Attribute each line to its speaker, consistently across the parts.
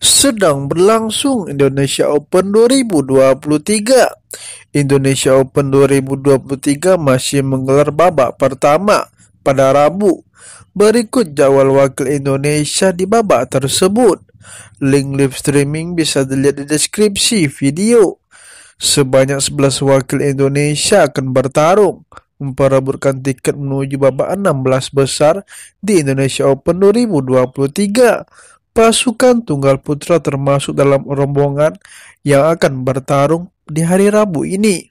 Speaker 1: sedang berlangsung Indonesia Open 2023. Indonesia Open 2023 masih menggelar babak pertama pada Rabu. Berikut jadwal wakil Indonesia di babak tersebut. Link live streaming bisa dilihat di deskripsi video. Sebanyak 11 wakil Indonesia akan bertarung memperebutkan tiket menuju babak 16 besar di Indonesia Open 2023. Pasukan tunggal putra termasuk dalam rombongan yang akan bertarung di hari Rabu ini.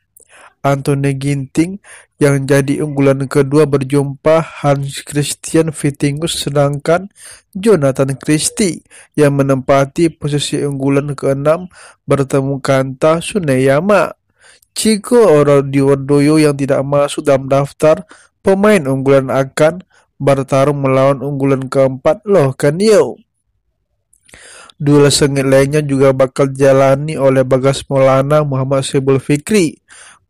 Speaker 1: Anthony Ginting yang jadi unggulan kedua berjumpa Hans Christian Vitingus sedangkan Jonathan Christie yang menempati posisi unggulan keenam bertemu Kanta Suneyama. Chico Orodiordoyo yang tidak masuk dalam daftar pemain unggulan akan bertarung melawan unggulan keempat Loh Kanyo. Dua sengit lainnya juga bakal jalani oleh Bagas Maulana Muhammad Sebul Fikri.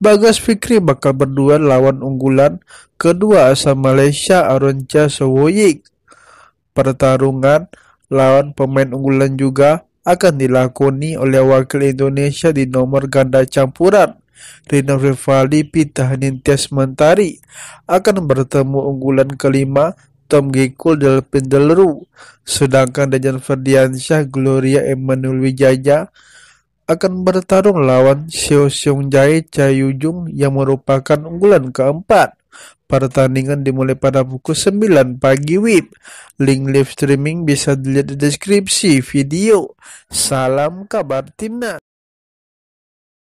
Speaker 1: Bagas Fikri bakal berdua lawan unggulan kedua asal Malaysia Aronca Sewoyik. Pertarungan lawan pemain unggulan juga akan dilakoni oleh wakil Indonesia di nomor ganda campuran. Rino Rivali Pita Nintias Mentari akan bertemu unggulan kelima Tom Gikul dan Deleru Sedangkan Dejan Ferdiansyah, Gloria Emmanuel Wijaya akan bertarung lawan Seo Xiong Jae Chae Yujung yang merupakan unggulan keempat. Pertandingan dimulai pada pukul 9 pagi WIB. Link live streaming bisa dilihat di deskripsi video. Salam kabar timnas.